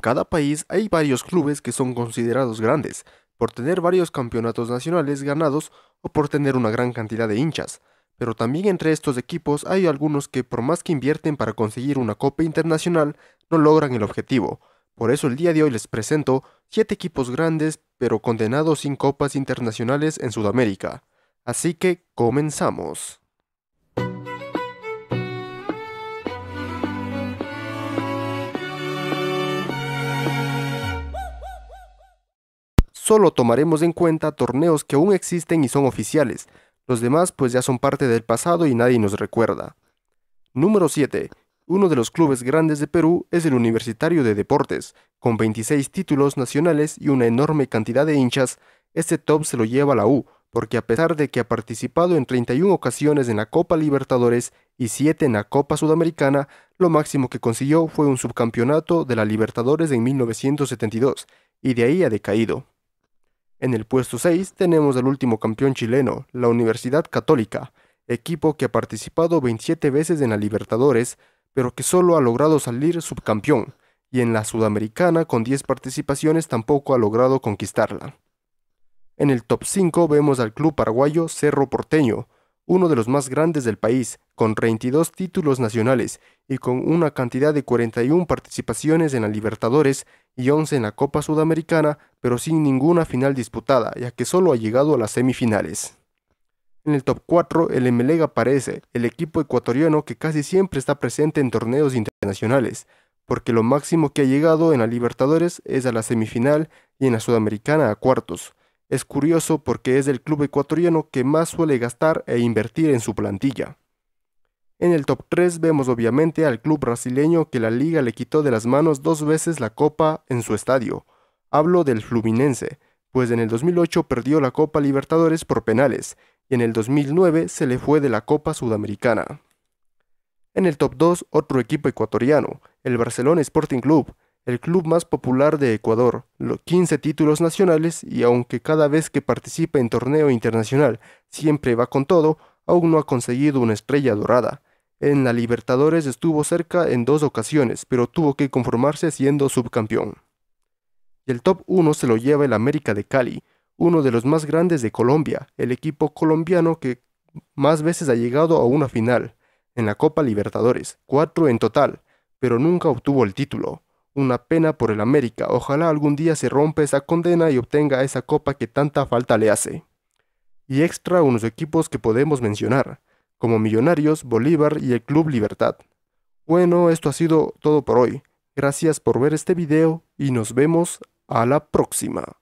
En cada país hay varios clubes que son considerados grandes, por tener varios campeonatos nacionales ganados o por tener una gran cantidad de hinchas, pero también entre estos equipos hay algunos que por más que invierten para conseguir una copa internacional, no logran el objetivo. Por eso el día de hoy les presento 7 equipos grandes pero condenados sin copas internacionales en Sudamérica. Así que comenzamos. Solo tomaremos en cuenta torneos que aún existen y son oficiales, los demás pues ya son parte del pasado y nadie nos recuerda. Número 7. Uno de los clubes grandes de Perú es el Universitario de Deportes. Con 26 títulos nacionales y una enorme cantidad de hinchas, este top se lo lleva a la U, porque a pesar de que ha participado en 31 ocasiones en la Copa Libertadores y 7 en la Copa Sudamericana, lo máximo que consiguió fue un subcampeonato de la Libertadores en 1972, y de ahí ha decaído. En el puesto 6 tenemos al último campeón chileno, la Universidad Católica, equipo que ha participado 27 veces en la Libertadores, pero que solo ha logrado salir subcampeón, y en la Sudamericana con 10 participaciones tampoco ha logrado conquistarla. En el top 5 vemos al club paraguayo Cerro Porteño, uno de los más grandes del país, con 22 títulos nacionales y con una cantidad de 41 participaciones en la Libertadores y 11 en la Copa Sudamericana, pero sin ninguna final disputada, ya que solo ha llegado a las semifinales. En el top 4, el Emelec aparece, el equipo ecuatoriano que casi siempre está presente en torneos internacionales, porque lo máximo que ha llegado en la Libertadores es a la semifinal y en la Sudamericana a cuartos, es curioso porque es el club ecuatoriano que más suele gastar e invertir en su plantilla. En el top 3 vemos obviamente al club brasileño que la liga le quitó de las manos dos veces la copa en su estadio. Hablo del Fluminense, pues en el 2008 perdió la Copa Libertadores por penales y en el 2009 se le fue de la Copa Sudamericana. En el top 2 otro equipo ecuatoriano, el Barcelona Sporting Club, el club más popular de Ecuador, 15 títulos nacionales y aunque cada vez que participa en torneo internacional siempre va con todo, aún no ha conseguido una estrella dorada. En la Libertadores estuvo cerca en dos ocasiones, pero tuvo que conformarse siendo subcampeón. Y el top 1 se lo lleva el América de Cali, uno de los más grandes de Colombia, el equipo colombiano que más veces ha llegado a una final, en la Copa Libertadores, cuatro en total, pero nunca obtuvo el título. Una pena por el América. Ojalá algún día se rompa esa condena y obtenga esa copa que tanta falta le hace. Y extra unos equipos que podemos mencionar, como Millonarios, Bolívar y el Club Libertad. Bueno, esto ha sido todo por hoy. Gracias por ver este video y nos vemos a la próxima.